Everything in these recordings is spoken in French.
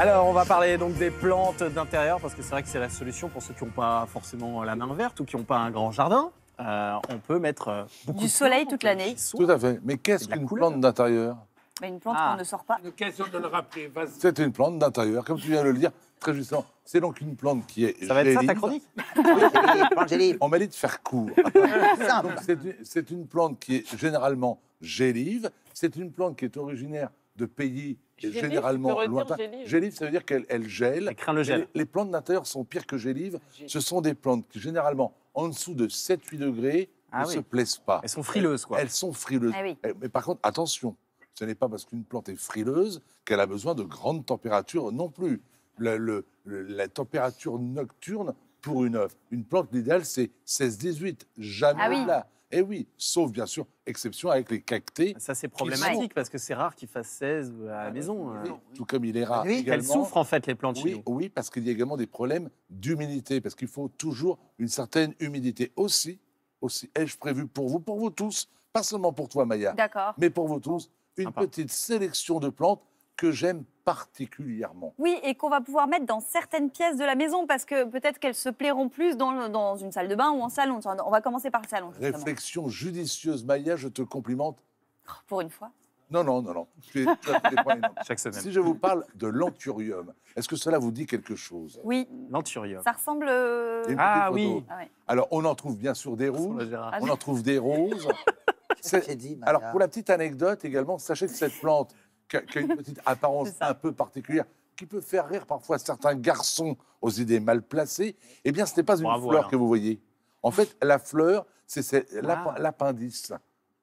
Alors, on va parler donc des plantes d'intérieur parce que c'est vrai que c'est la solution pour ceux qui n'ont pas forcément la main verte ou qui n'ont pas un grand jardin. Euh, on peut mettre euh, beaucoup du de soleil toute l'année. Tout à fait. Mais qu'est-ce qu'une plante d'intérieur bah, Une plante qu'on ah. ne sort pas. Une de le rappeler. C'est une plante d'intérieur, comme tu viens de le dire très justement. C'est donc une plante qui est. Ça va être ça ta chronique On m'a dit de faire court. C'est une, une plante qui est généralement gélive. C'est une plante qui est originaire de pays généralement ça ça veut dire qu'elle gèle. Elle craint Les, plantes d'intérieur sont pires que gélive. Ah, ce sont des plantes qui, généralement, en dessous de 7-8 degrés, ah ne se plaisent pas. Elles sont frileuses, quoi. Elles sont frileuses. Ah eh, mais par contre, attention, ce n'est pas parce qu'une plante est frileuse qu'elle a besoin de grandes températures non plus. la température nocturne pour une œuf, une plante, l'idéal, c'est 16-18, jamais là. Eh oui, sauf bien sûr, exception avec les cactés. Ah, ça, c'est problématique parce que c'est rare qu'ils fassent 16 euh, à la ah, maison. Hein. Tout comme il est rare. Ah, oui, Elles souffrent en fait, les plantes oui, Oui, parce qu'il y a également des problèmes d'humidité, parce qu'il faut toujours une certaine humidité. Aussi, aussi ai-je prévu pour vous, pour vous tous, pas seulement pour toi, Maya, mais pour vous tous, une petite sélection de plantes que j'aime particulièrement. Oui, et qu'on va pouvoir mettre dans certaines pièces de la maison parce que peut-être qu'elles se plairont plus dans, une salle de bain ou en salon. On va commencer par le salon. Réflexion judicieuse, Maya, je te complimente. Oh, pour une fois. Non, non, non, non. Si je vous parle de l'anthurium, est-ce que cela vous dit quelque chose Oui. L'anturium. Ça ressemble. Euh, ah oui. Ah Alors, on en trouve bien sûr des rouges. on en trouve des roses. dit, Alors, pour la petite anecdote également, sachez que cette plante qui a, une petite apparence un peu particulière, qui peut faire rire parfois certains garçons aux idées mal placées, eh bien, ce n'est pas une fleur que vous voyez. En fait, la fleur, c'est l'appendice.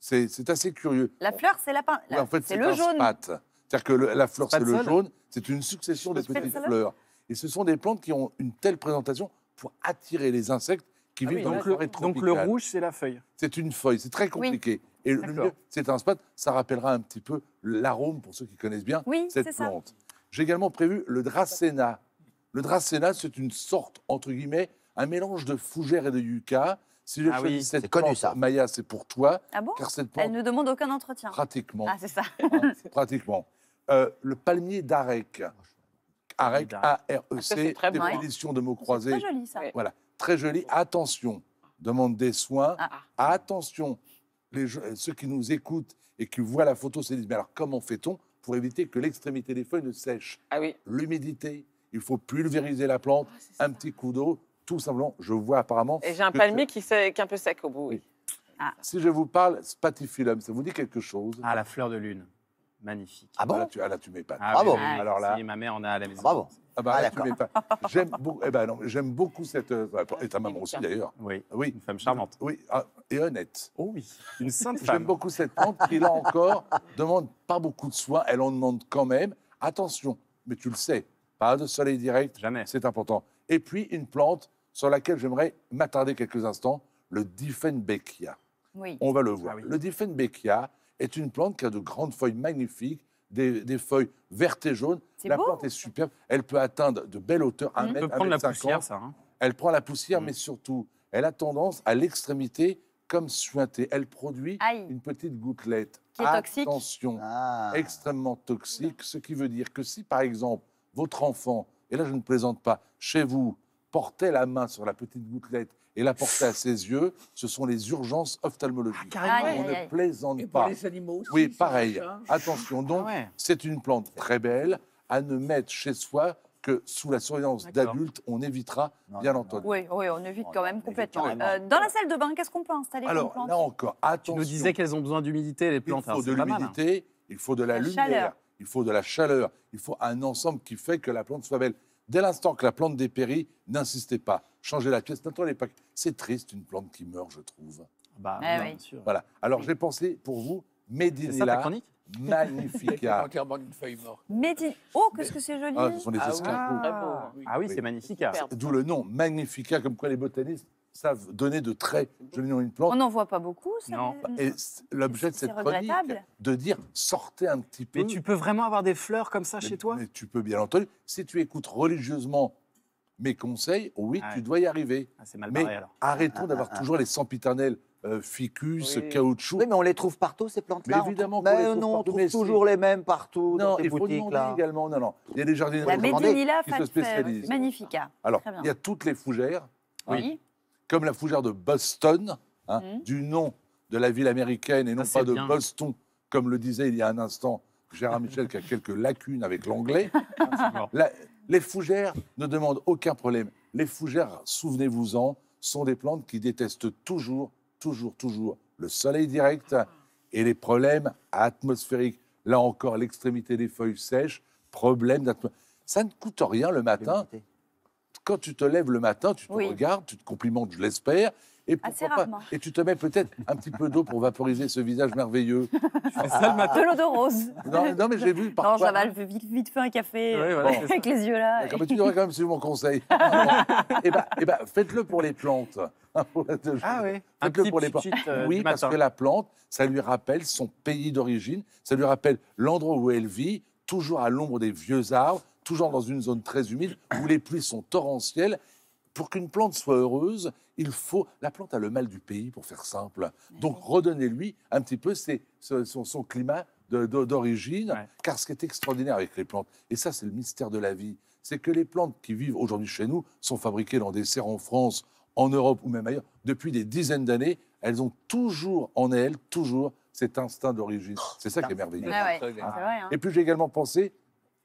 C'est assez curieux. La fleur, c'est en c'est le jaune. C'est-à-dire que la fleur, c'est le jaune. C'est une succession de petites fleurs. Et ce sont des plantes qui ont une telle présentation pour attirer les insectes qui ah vivent dans le Donc le rouge, c'est la feuille. C'est une feuille. C'est très compliqué. Et le mieux, c'est un spot, ça rappellera un petit peu l'arôme, pour ceux qui connaissent bien cette plante. J'ai également prévu le Dracéna. Le Dracéna, c'est une sorte, entre guillemets, un mélange de fougère et de yucca. Si je ah cette connu, ça. Maya, c'est pour toi. Ah bon Elle ne demande aucun entretien. Pratiquement. Ah, c'est ça. Hein, pratiquement. Euh, le palmier d'Arec. Arec, A-R-E-C, e ah, hein. de mots croisés. Très joli, ça. Voilà, très joli. Attention, demande des soins. Ah. Attention, ceux qui nous écoutent et qui voient la photo se disent, mais alors comment fait-on pour éviter que l'extrémité des feuilles ne sèche Ah oui. L'humidité, il faut pulvériser la plante, ah, un petit coup d'eau, tout simplement. Je vois apparemment. Et j'ai un palmier qui, est un peu sec au bout. Oui. Ah. Si je vous parle spatifilum, ça vous dit quelque chose Ah, la fleur de lune. Magnifique. Ah bon ah là, tu, ah tu pas. Ah, Alors là, si, ma mère en a à la maison. Ah, bravo. Ah bah, là, ah, tu mets pas. Eh ben j'aime beaucoup. Eh ben beaucoup cette. Euh, et ta maman aussi d'ailleurs. Oui. Oui. Une femme charmante. Oui. Ah, et honnête. Oh oui. Une sainte femme. J'aime beaucoup cette plante qui là encore demande pas beaucoup de soins. Elle en demande quand même. Attention, mais tu le sais, pas de soleil direct. Jamais. C'est important. Et puis une plante sur laquelle j'aimerais m'attarder quelques instants, le Diffenbeckia. Oui. On va le voir. Le Diffenbeckia, est une plante qui a de grandes feuilles magnifiques, des, feuilles vertes et jaunes. La plante est superbe. Elle peut atteindre de belles hauteurs, mmh. Elle peut prendre la poussière, ça. Hein. Elle prend la poussière, mmh. mais surtout, elle a tendance à l'extrémité comme suintée. Elle produit une petite gouttelette. Qui est Attention, toxique. Ah. extrêmement toxique. Ce qui veut dire que si, par exemple, votre enfant, et là je ne plaisante pas, chez vous, portait la main sur la petite gouttelette et la portée à ses yeux, ce sont les urgences ophtalmologiques. Ah, ah On ne plaisante pas. les animaux Oui, pareil. Hein. Attention donc, ah c'est une plante très belle à ne mettre chez soi que sous la surveillance d'adultes, on évitera, bien l'entonement. Oui, oui, on évite quand même complètement. Euh, dans la salle de bain, qu'est-ce qu'on peut installer Alors, là encore, attention. Tu nous disais qu'elles ont besoin d'humidité, les plantes. Il hein, faut de hein. l'humidité, il faut de la, lumière, il faut de la chaleur, il faut un ensemble qui fait que la plante soit belle. Dès l'instant que la plante dépérit, n'insistez pas. Changez la pièce. pas. C'est triste une plante qui meurt, je trouve. Ah bah, oui, ah oui. sûr. Voilà. Alors j'ai pensé pour vous, Médinilla. Magnifique. entièrement une feuille morte. Médine. Oh, qu'est-ce que c'est joli. Ah, ce sont des ah escargots. Ah, oui, c'est magnifique. D'où le nom, Magnifica, comme quoi les botanistes savent donner de très une plante. On n'en voit pas beaucoup, ça. Non. Et l'objet de cette chronique, de dire sortez un petit peu. Mais tu peux vraiment avoir des fleurs comme ça chez toi mais Tu peux bien entendu. Si tu écoutes religieusement mes conseils, oui, tu dois y arriver. Ah, c'est mal mais arrêtons ah, d'avoir ah, toujours les sempiternelles euh, ficus, caoutchouc. Oui, mais on les trouve partout, ces plantes-là. évidemment qu'on les trouve non, on trouve toujours les mêmes partout non, dans boutiques. Faut également. Non, non. Il y a des jardiniers La qui se spécialisent. Magnifica. Hein. Alors, il y a toutes les fougères. Oui comme la fougère de Boston, hein, mhm. du nom de la ville américaine et non pas de Boston, comme le disait il y a un instant Gérard Michel, qui a quelques lacunes avec l'anglais. Ah, les fougères ne demandent aucun problème. Les fougères, souvenez-vous-en, sont des plantes qui détestent toujours, toujours, toujours le soleil direct et les problèmes atmosphériques. Là encore, l'extrémité des feuilles sèches, problème d'atmosphère. Ça ne coûte rien le matin quand tu te lèves le matin, tu te regardes, tu te complimentes, je l'espère. Et, et tu te mets peut-être un petit peu d'eau pour vaporiser ce visage merveilleux. ça le matin. De l'eau de rose. Non, mais j'ai vu parfois. Non, j'avale vite, vite fait un café euh, avec les yeux là. tu devrais quand même suivre mon conseil. Eh bien, eh ben, faites-le pour les plantes. Hein, ah oui. Faites-le pour les plantes. Euh, oui, parce que la plante, ça lui rappelle son pays d'origine, ça lui rappelle l'endroit où elle vit, toujours à l'ombre des vieux arbres toujours dans une zone très humide où les pluies sont torrentielles. Pour qu'une plante soit heureuse, il faut. La plante a le mal du pays, pour faire simple. Donc redonnez-lui un petit peu ses, son, climat d'origine, car ce qui est extraordinaire avec les plantes, et ça c'est le mystère de la vie, c'est que les plantes qui vivent aujourd'hui chez nous sont fabriquées dans des serres en France, en Europe ou même ailleurs depuis des dizaines d'années. Elles ont toujours en elles, toujours cet instinct d'origine. C'est ça qui est merveilleux. Ah hein. Et puis j'ai également pensé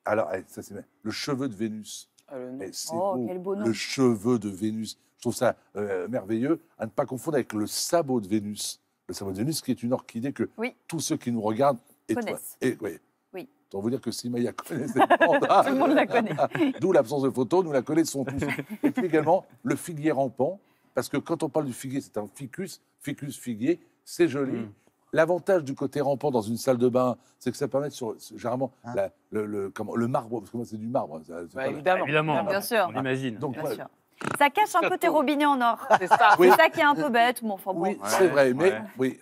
alors, eh, ça, c'est le cheveu de Vénus. Ah, le... Eh, oh, le cheveu de Vénus. Je trouve ça euh, merveilleux à ne pas confondre avec le sabot de Vénus. Le sabot de Vénus, qui est une orchidée que tous ceux qui nous regardent connaissent. et, oui. oui. vous dire que si connaît cette tout le monde la connaît. D'où l'absence de photos, nous la connaissons tous. et puis également le figuier rampant, parce que quand on parle du figuier, c'est un ficus, ficus figuier, c'est joli. Mm. L'avantage du côté rampant dans une salle de bain, c'est que ça permet sur, généralement hein le, marbre, parce que moi c'est du marbre. Hein, ça, bah, ah, évidemment, bien sûr. On imagine. Donc, Ça cache un peu tes robinets en or. C'est ça. ça. qui est un peu bête, mon enfin, Oui, c'est vrai, mais oui.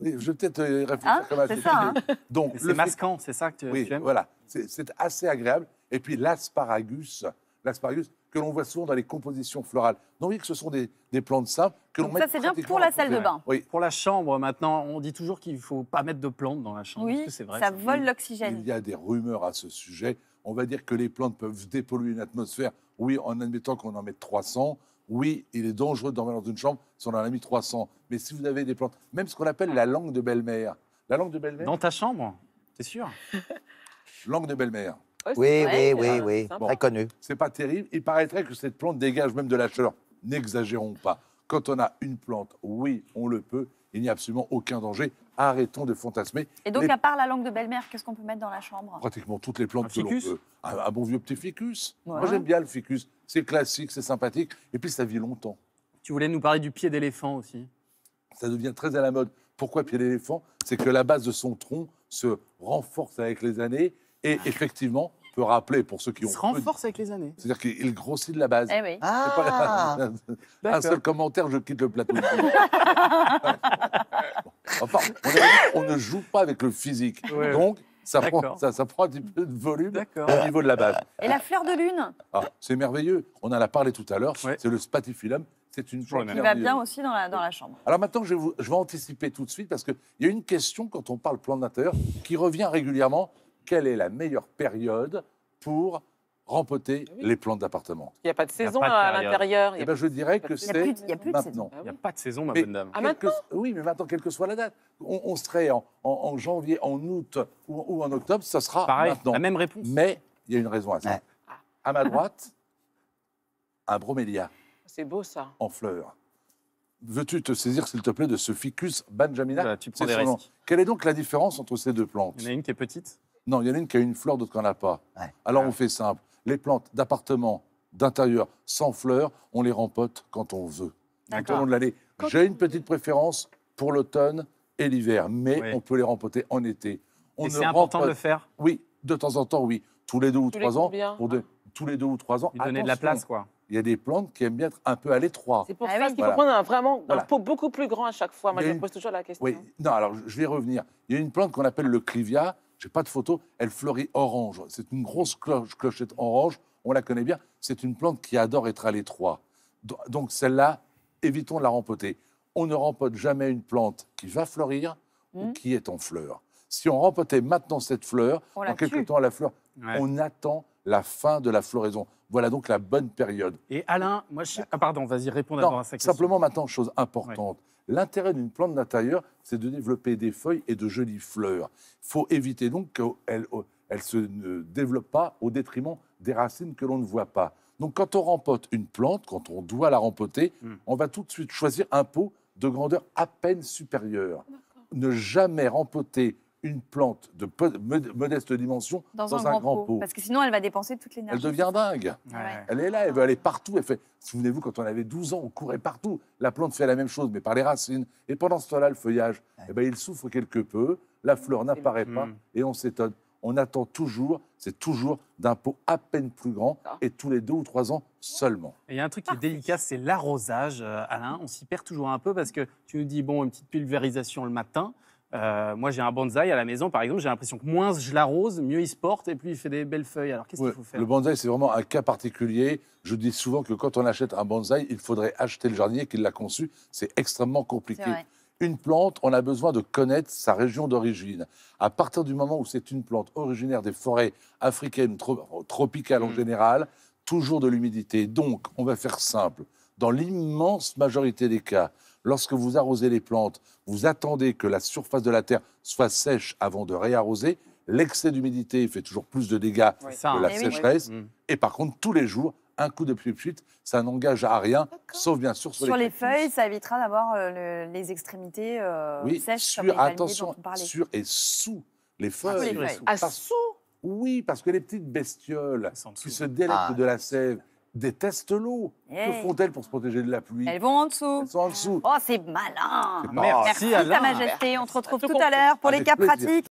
Je vais peut-être euh, réfléchir hein comme C'est ça. Hein. Donc, c'est masquant, c'est ça que tu, oui, Voilà, c'est assez agréable. Et puis l'asparagus, l'asparagus, que l'on voit souvent dans les compositions florales. Donc, oui, que ce sont des, des plantes simples que l'on met. Ça, c'est bien pour la salle de bain. Oui. Pour la chambre, maintenant, on dit toujours qu'il ne faut pas mettre de plantes dans la chambre. Oui, c'est vrai, ça vole l'oxygène. Il y a des rumeurs à ce sujet. On va dire que les plantes peuvent dépolluer une atmosphère. Oui, en admettant qu'on en mette 300. Oui, il est dangereux dormir dans une chambre si on en a mis 300. Mais si vous avez des plantes, même ce qu'on appelle la langue de belle-mère. La langue de belle-mère. Dans ta chambre, c'est sûr Langue de belle-mère. Oh, oui, oui, oui, oui, très connu. C'est pas terrible. Il paraîtrait que cette plante dégage même de la chaleur. N'exagérons pas. Quand on a une plante, oui, on le peut. Il n'y a absolument aucun danger. Arrêtons de fantasmer. Et donc, à part la langue de belle-mère, qu'est-ce qu'on peut mettre dans la chambre Pratiquement toutes les plantes un que l'on peut. Un, bon vieux petit ficus. Moi, j'aime bien le ficus. C'est classique, c'est sympathique. Et puis, ça vit longtemps. Tu voulais nous parler du pied d'éléphant aussi. Ça devient très à la mode. Pourquoi pied d'éléphant C'est que la base de son tronc se renforce avec les années et effectivement, peut rappeler pour ceux qui ont. Il se renforce avec les années. C'est-à-dire qu'il grossit de la base. Eh ah. un seul commentaire, je quitte le plateau. on, ne joue pas avec le physique. Donc, ça prend, ça, un petit peu de volume au niveau de la base. Et la fleur de lune ah, C'est merveilleux. On en a parlé tout à l'heure. C'est le spatifilum. C'est une plante qui va bien aussi dans la, chambre. Alors maintenant, je vais, vous, anticiper tout de suite parce qu'il y a une question quand on parle plan d'intérieur qui revient régulièrement quelle est la meilleure période pour rempoter ah les plantes d'appartement. Il n'y a pas de saison à l'intérieur. Eh ben, je dirais que c'est maintenant. Ah il n'y a pas de saison, ma bonne dame. Ah, maintenant oui, mais maintenant, quelle que soit la date. On, serait en, janvier, en août ou, en octobre, ça sera Pareil, la même réponse. Mais il y a une raison à ça. À ma droite, un bromélia. C'est beau, ça. En fleurs. Veux-tu te saisir, s'il te plaît, de ce ficus benjamina bah, Quelle est donc la différence entre ces deux plantes Il y en a une qui est petite non, il y en a une qui a une fleur, d'autres qui n'en a pas. Alors ah. on fait simple. Les plantes d'appartement, d'intérieur, sans fleurs, on les rempote quand on veut. Tout au J'ai une petite préférence pour l'automne et l'hiver, mais on peut les rempoter en été. On et c'est important de le faire Oui, de temps en temps, oui. Tous les deux ou trois ans. Pour Tous les deux ou trois ans. donner de la place, quoi il y a des plantes qui aiment bien être un peu à l'étroit. C'est pour ah ça qu'il faut prendre un, vraiment pot beaucoup plus grand à chaque fois. je me pose toujours la question. Oui, non, alors je vais revenir. Il y a une plante qu'on appelle le clivia pas de photo, elle fleurit orange. C'est une grosse clochette orange, on la connaît bien. C'est une plante qui adore être à l'étroit. Donc celle-là, évitons de la rempoter. On ne rempote jamais une plante qui va fleurir ou hmm. qui est en fleur. Si on rempotait maintenant cette fleur, en quelques temps la fleur, on attend la fin de la floraison. Voilà donc la bonne période. Et Alain, moi je... Ah pardon, vas-y, réponds d'abord à sa Simplement maintenant, chose importante. L'intérêt d'une plante d'intérieur, c'est de développer des feuilles et de jolies fleurs. Il faut éviter donc qu'elle ne se développe pas au détriment des racines que l'on ne voit pas. Donc quand on rempote une plante, quand on doit la rempoter, hmm. on va tout de suite choisir un pot de grandeur à peine supérieure. Ne jamais rempoter une plante de modeste dimension dans, un, grand, pot. Parce que sinon, elle va dépenser toute l'énergie. Elle devient dingue. Ah elle est là, elle veut aller partout. Elle fait... Souvenez-vous, quand on avait 12 ans, on courait partout. La plante fait la même chose, mais par les racines. Et pendant ce temps-là, le feuillage, eh ben, il souffre quelque peu. La fleur n'apparaît pas et on s'étonne. On attend toujours, c'est toujours d'un pot à peine plus grand et tous les deux ou trois ans seulement. Et il y a un truc qui est délicat, c'est l'arrosage, euh, Alain. On s'y perd toujours un peu parce que tu nous dis, bon, une petite pulvérisation le matin. Euh, moi, j'ai un bonsaï à la maison, par exemple, j'ai l'impression que moins je l'arrose, mieux il se porte et plus il fait des belles feuilles. Alors, qu'est-ce qu'il faut faire Le bonsaï, c'est vraiment un cas particulier. Je dis souvent que quand on achète un bonsaï, il faudrait acheter le jardinier qui l'a conçu. C'est extrêmement compliqué. Une plante, on a besoin de connaître sa région d'origine. À partir du moment où c'est une plante originaire des forêts africaines, tropicales en mm. général, toujours de l'humidité. Donc, on va faire simple. Dans l'immense majorité des cas, lorsque vous arrosez les plantes, vous attendez que la surface de la terre soit sèche avant de réarroser. L'excès d'humidité fait toujours plus de dégâts que la hein. eh sécheresse. Mm. Et par contre, tous les jours, un coup de pluie suite, ça n'engage à rien, sauf bien sûr sur, sur les, feuilles. Ça évitera d'avoir euh, les extrémités euh, sèches. Sur, attention, sur et sous les ah, feuilles. Ah, sous oui, parce que les petites bestioles qui se délectent ah. de la sève, détestent l'eau. Que font-elles pour se protéger de la pluie Elles vont en dessous. en dessous. Oh, c'est malin. Merci, Merci à ta Majesté. On se retrouve tout, à l'heure pour les cas pratiques.